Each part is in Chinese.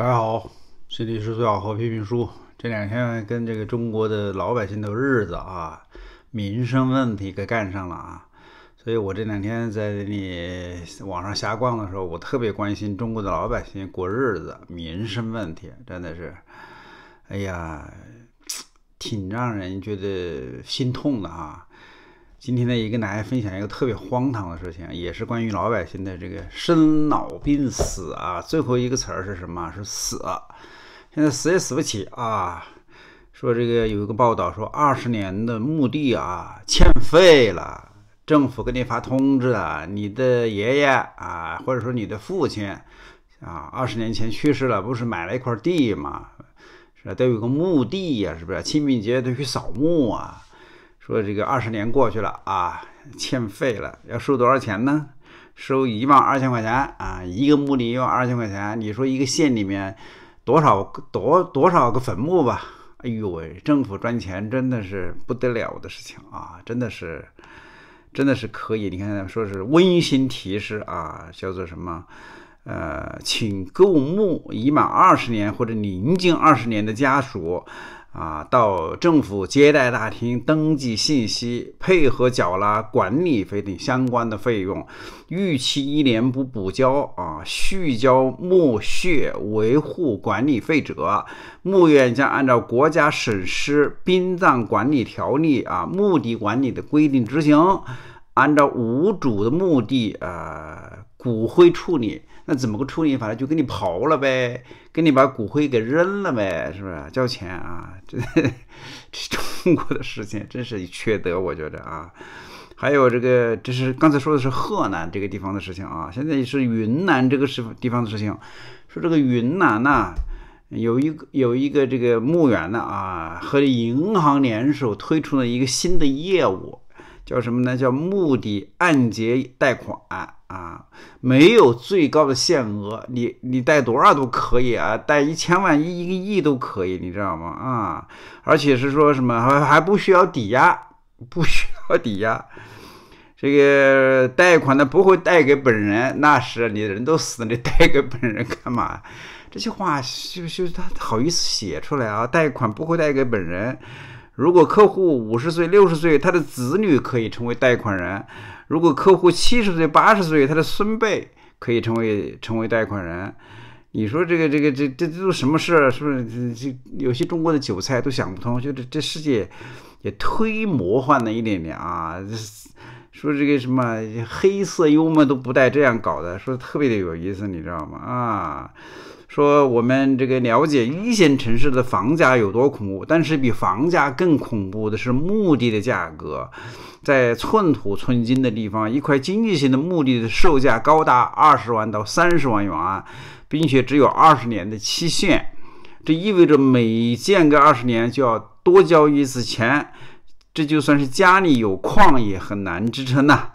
大家好，这里是最好和批评书。这两天跟这个中国的老百姓的日子啊，民生问题给干上了啊，所以我这两天在那网上瞎逛的时候，我特别关心中国的老百姓过日子、民生问题，真的是，哎呀，挺让人觉得心痛的啊。今天呢，也跟大家分享一个特别荒唐的事情，也是关于老百姓的这个生老病死啊。最后一个词儿是什么？是死。现在死也死不起啊！说这个有一个报道说，二十年的墓地啊欠费了，政府给你发通知了，你的爷爷啊，或者说你的父亲啊，二十年前去世了，不是买了一块地嘛，是吧？都有个墓地呀，是不是？清明节都去扫墓啊。说这个二十年过去了啊，欠费了，要收多少钱呢？收一万二千块钱啊，一个墓地一万二千块钱。你说一个县里面多少多多少个坟墓吧？哎呦喂，政府赚钱真的是不得了的事情啊，真的是真的是可以。你看说是温馨提示啊，叫做什么？呃，请购墓已满二十年或者临近二十年的家属。啊，到政府接待大厅登记信息，配合缴纳管理费等相关的费用。逾期一年不补交啊，续交莫续，维护管理费者，墓院将按照国家、省施殡葬管理条例啊墓地管理的规定执行。按照无主的墓地啊，骨灰处理，那怎么个处理法呢？就给你刨了呗，给你把骨灰给扔了呗，是不是？交钱啊，这中国的事情真是缺德，我觉着啊。还有这个，这是刚才说的是河南这个地方的事情啊，现在是云南这个是地方的事情。说这个云南呐，有一个有一个这个墓园呢啊，和银行联手推出了一个新的业务。叫什么呢？叫目的按揭贷款啊，没有最高的限额，你你贷多少都可以啊，贷一千万一一个亿都可以，你知道吗？啊，而且是说什么还还不需要抵押，不需要抵押，这个贷款呢不会贷给本人，那是你人都死了，你贷给本人干嘛？这些话就就他好意思写出来啊，贷款不会贷给本人。如果客户五十岁、六十岁，他的子女可以成为贷款人；如果客户七十岁、八十岁，他的孙辈可以成为成为贷款人。你说这个、这个、这、这、这都什么事？是不是？这、这有些中国的韭菜都想不通，就这、这世界也忒魔幻了一点点啊！说这个什么黑色幽默都不带这样搞的，说特别的有意思，你知道吗？啊，说我们这个了解一线城市的房价有多恐怖，但是比房价更恐怖的是墓地的价格，在寸土寸金的地方，一块经济型的墓地的售价高达二十万到三十万元，并且只有二十年的期限，这意味着每间隔二十年就要多交一次钱。这就算是家里有矿也很难支撑呐，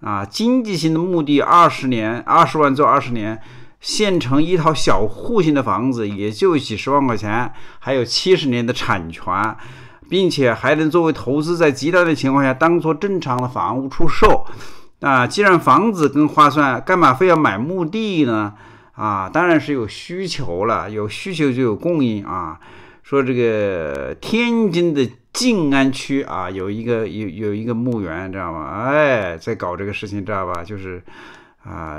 啊，经济型的墓地二十年二十万做二十年，县城一套小户型的房子也就几十万块钱，还有七十年的产权，并且还能作为投资，在极端的情况下当做正常的房屋出售，啊，既然房子更划算，干嘛非要买墓地呢？啊，当然是有需求了，有需求就有供应啊。说这个天津的静安区啊，有一个有有一个墓园，知道吗？哎，在搞这个事情，知道吧？就是，啊，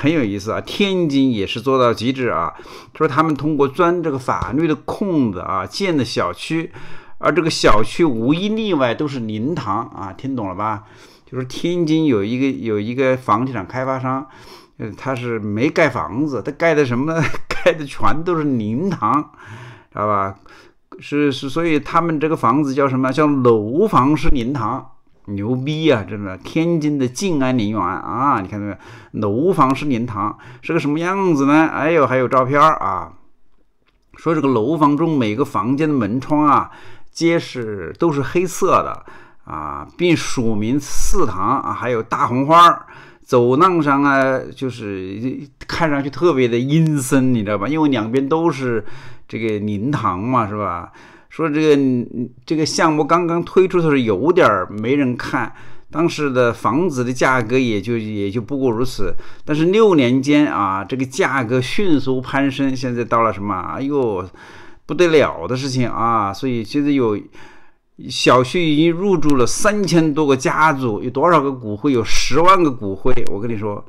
很有意思啊！天津也是做到极致啊！说他们通过钻这个法律的空子啊，建的小区，而这个小区无一例外都是灵堂啊！听懂了吧？就是天津有一个有一个房地产开发商，嗯，他是没盖房子，他盖的什么？盖的全都是灵堂。知道吧？是是，所以他们这个房子叫什么？叫楼房式灵堂，牛逼啊！真的，天津的静安陵园啊，你看到没有？楼房式灵堂是个什么样子呢？哎呦，还有照片啊！说这个楼房中每个房间的门窗啊，皆是都是黑色的啊，并署名四堂啊，还有大红花儿。走廊上啊，就是看上去特别的阴森，你知道吧？因为两边都是这个灵堂嘛，是吧？说这个这个项目刚刚推出的时候有点没人看，当时的房子的价格也就 也就不过如此。但是六年间啊，这个价格迅速攀升，现在到了什么？哎呦，不得了的事情啊！所以现在有。小区已经入住了三千多个家族，有多少个骨灰？有十万个骨灰。我跟你说，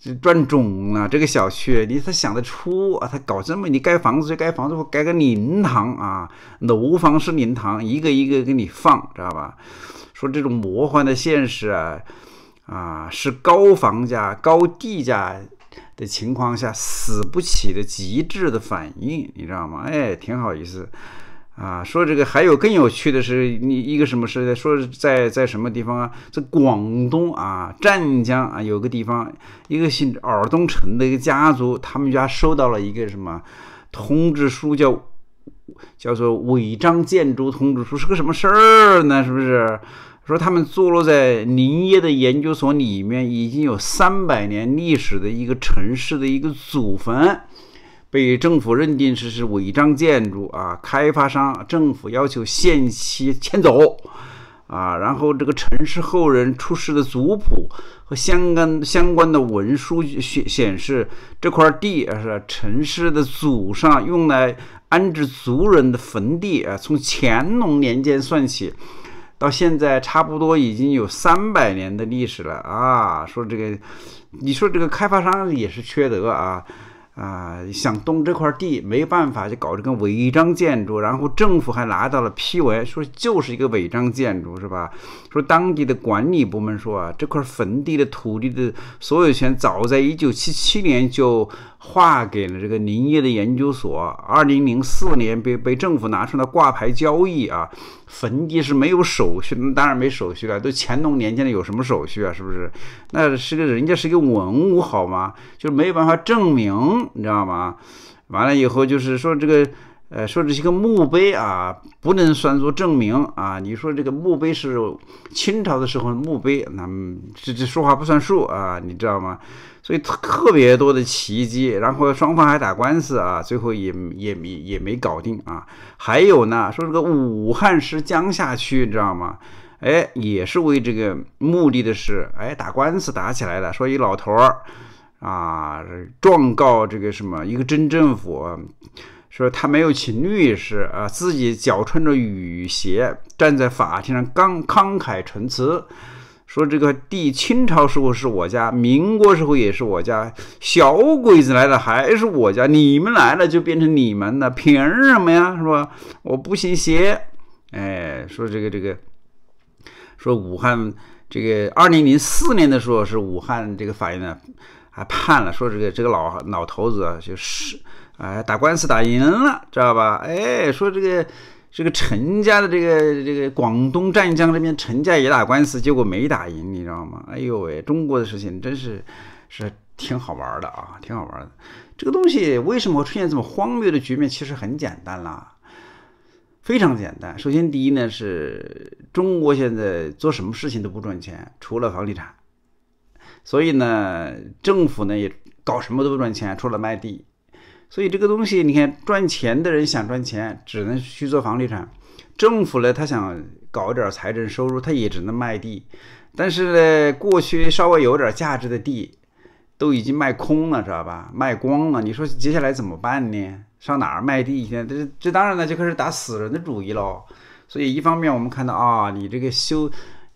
这赚肿了。这个小区，你他想得出啊？他搞这么，你盖房子就盖房子，盖个灵堂啊？楼房是灵堂，一个一个给你放，知道吧？说这种魔幻的现实啊，啊，是高房价、高地价的情况下死不起的极致的反应，你知道吗？哎，挺好意思。啊，说这个还有更有趣的是，你一个什么似的，说在在什么地方啊，在广东啊，湛江啊有个地方，一个姓尔东城的一个家族，他们家收到了一个什么通知书，叫叫做违章建筑通知书，是个什么事儿呢？是不是？说他们坐落在林业的研究所里面，已经有三百年历史的一个城市的一个祖坟。被政府认定是是违章建筑啊！开发商政府要求限期迁走，啊，然后这个陈氏后人出示的族谱和相关相关的文书显显示，这块地是陈氏的祖上用来安置族人的坟地啊。从乾隆年间算起，到现在差不多已经有三百年的历史了啊！说这个，你说这个开发商也是缺德啊！啊，想动这块地没办法，就搞这个违章建筑，然后政府还拿到了批文，说就是一个违章建筑，是吧？说当地的管理部门说啊，这块坟地的土地的所有权早在一九七七年就划给了这个林业的研究所，二零零四年被被政府拿出来挂牌交易啊，坟地是没有手续，当然没手续了，都乾隆年间的有什么手续啊？是不是？那是个人家是一个文物好吗？就是没有办法证明。你知道吗？完了以后就是说这个，呃，说这些个墓碑啊，不能算作证明啊。你说这个墓碑是清朝的时候的墓碑，那这这说话不算数啊，你知道吗？所以特别多的奇迹，然后双方还打官司啊，最后也也没也没搞定啊。还有呢，说这个武汉市江夏区，你知道吗？哎，也是为这个目的的事，哎，打官司打起来了，说一老头儿。啊，状告这个什么一个镇政府，说他没有请律师啊，自己脚穿着雨鞋站在法庭上，刚慷慨陈词，说这个帝清朝时候是我家，民国时候也是我家，小鬼子来了还是我家，你们来了就变成你们了，凭什么呀？是吧？我不信邪，哎，说这个这个，说武汉这个二零零四年的时候是武汉这个法院呢。还判了，说这个这个老老头子就是，哎，打官司打赢了，知道吧？哎，说这个这个陈家的这个这个广东湛江这边陈家也打官司，结果没打赢，你知道吗？哎呦喂，中国的事情真是是挺好玩的啊，挺好玩的。这个东西为什么会出现这么荒谬的局面？其实很简单啦，非常简单。首先，第一呢是，中国现在做什么事情都不赚钱，除了房地产。所以呢，政府呢也搞什么都不赚钱，除了卖地。所以这个东西，你看赚钱的人想赚钱，只能去做房地产；政府呢，他想搞点财政收入，他也只能卖地。但是呢，过去稍微有点价值的地都已经卖空了，知道吧？卖光了。你说接下来怎么办呢？上哪儿卖地去？这这当然了，就开始打死人的主意喽。所以一方面我们看到啊，你这个修。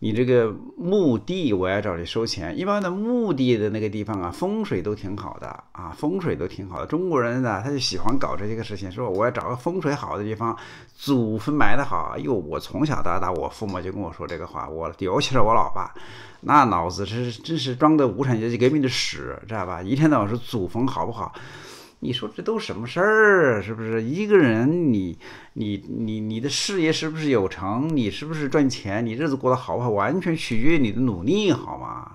你这个墓地，我要找你收钱。一般的墓地的那个地方啊，风水都挺好的啊，风水都挺好的。中国人呢，他就喜欢搞这些个事情，说我要找个风水好的地方，祖坟埋的好。哎呦，我从小到大，我父母就跟我说这个话，我尤其是我老爸，那脑子是真是装的无产阶级革命的屎，知道吧？一天到晚说祖坟好不好。你说这都什么事儿？是不是一个人？你你你你的事业是不是有成？你是不是赚钱？你日子过得好不好？完全取决于你的努力，好吗？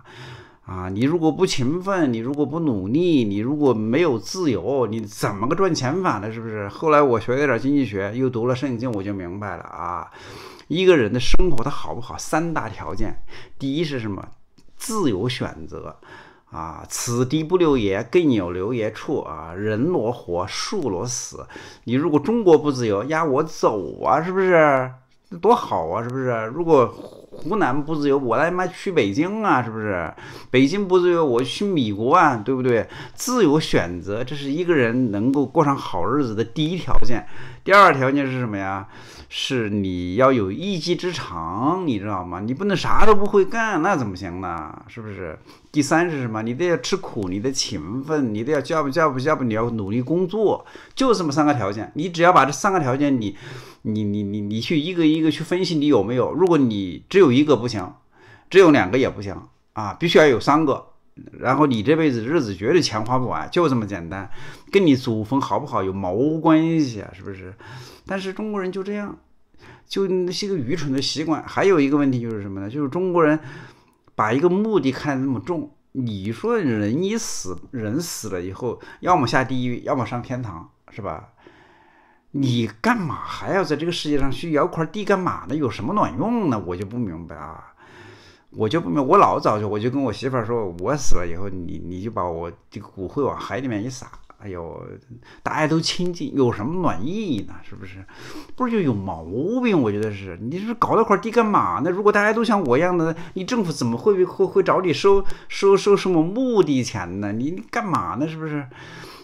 啊，你如果不勤奋，你如果不努力，你如果没有自由，你怎么个赚钱法呢？是不是？后来我学了点经济学，又读了圣经，我就明白了啊。一个人的生活他好不好？三大条件，第一是什么？自由选择。啊，此地不留爷，更有留爷处啊！人挪活，树挪死。你如果中国不自由，呀，我走啊，是不是？多好啊，是不是？如果湖南不自由，我他妈去北京啊，是不是？北京不自由，我去米国啊，对不对？自由选择，这是一个人能够过上好日子的第一条件。第二条件是什么呀？是你要有一技之长，你知道吗？你不能啥都不会干，那怎么行呢？是不是？第三是什么？你都要吃苦，你得勤奋，你都要 job job job，你要努力工作，就这么三个条件。你只要把这三个条件，你、你、你、你、你去一个一个去分析，你有没有？如果你只有一个不行，只有两个也不行啊，必须要有三个。然后你这辈子日子绝对钱花不完，就这么简单，跟你祖坟好不好有毛关系啊？是不是？但是中国人就这样，就那些个愚蠢的习惯。还有一个问题就是什么呢？就是中国人。把一个目的看得那么重，你说人一死，人死了以后，要么下地狱，要么上天堂，是吧？你干嘛还要在这个世界上去摇块地干嘛呢？有什么卵用呢？我就不明白啊！我就不明，我老早就我就跟我媳妇儿说，我死了以后，你你就把我这个骨灰往海里面一撒。哎呦，大家都亲近，有什么卵意义呢？是不是？不是就有毛病？我觉得是，你是搞那块地干嘛呢？如果大家都像我一样的，你政府怎么会会会找你收收收什么墓地钱呢？你你干嘛呢？是不是？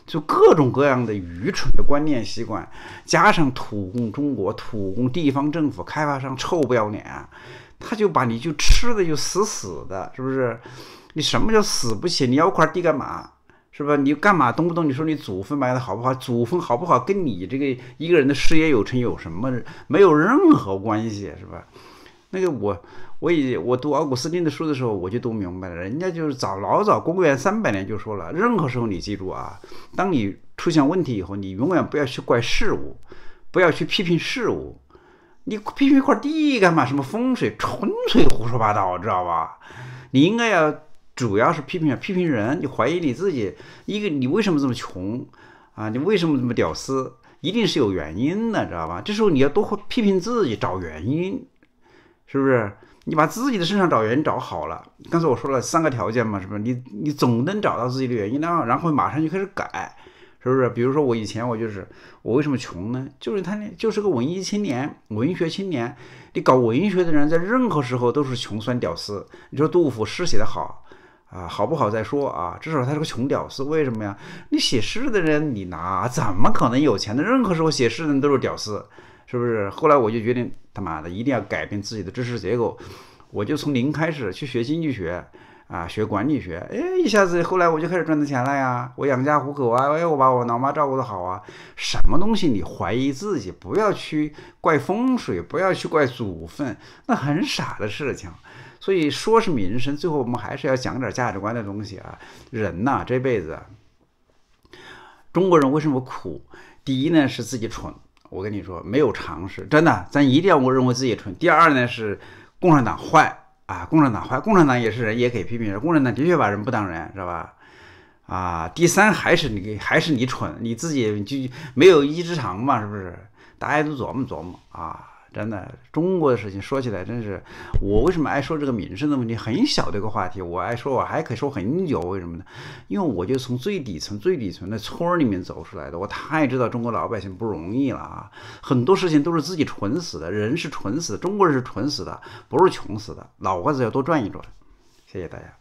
就各种各样的愚蠢的观念习惯，加上土共中国、土共地方政府、开发商臭不要脸他就把你就吃的就死死的，是不是？你什么叫死不起？你要块地干嘛？是吧？你干嘛动不动你说你祖坟埋的好不好？祖坟好不好跟你这个一个人的事业有成有什么没有任何关系，是吧？那个我我以我读奥古斯丁的书的时候，我就读明白了。人家就是早老早公元三百年就说了，任何时候你记住啊，当你出现问题以后，你永远不要去怪事物，不要去批评事物。你批评一块地干嘛？什么风水？纯粹胡说八道，知道吧？你应该要。主要是批评批评人，你怀疑你自己，一个你为什么这么穷啊？你为什么这么屌丝？一定是有原因的，知道吧？这时候你要多批评自己，找原因，是不是？你把自己的身上找原因找好了。刚才我说了三个条件嘛，是不是？你你总能找到自己的原因呢？然后马上就开始改，是不是？比如说我以前我就是我为什么穷呢？就是他那就是个文艺青年，文学青年。你搞文学的人在任何时候都是穷酸屌丝。你说杜甫诗写得好。啊，好不好再说啊，至少他是个穷屌丝，为什么呀？你写诗的人，你拿怎么可能有钱的？任何时候写诗的人都是屌丝，是不是？后来我就决定，他妈的，一定要改变自己的知识结构，我就从零开始去学经济学。啊，学管理学，哎，一下子后来我就开始赚到钱了呀，我养家糊口啊，哎，我把我老妈照顾的好啊，什么东西？你怀疑自己，不要去怪风水，不要去怪祖坟，那很傻的事情。所以说是民生，最后我们还是要讲点价值观的东西啊。人呐，这辈子，中国人为什么苦？第一呢是自己蠢，我跟你说，没有常识，真的，咱一定要认为自己蠢。第二呢是共产党坏。啊，共产党坏！共产党也是人，也可以批评人。共产党的确把人不当人，知道吧？啊，第三还是你，还是你蠢，你自己就没有一技长嘛，是不是？大家都琢磨琢磨啊。真的，中国的事情说起来真是，我为什么爱说这个民生的问题？很小的一个话题，我爱说，我还可以说很久。为什么呢？因为我就从最底层、最底层的村里面走出来的，我太知道中国老百姓不容易了啊！很多事情都是自己蠢死的，人是蠢死的，中国人是蠢死的，不是穷死的。脑瓜子要多转一转。谢谢大家。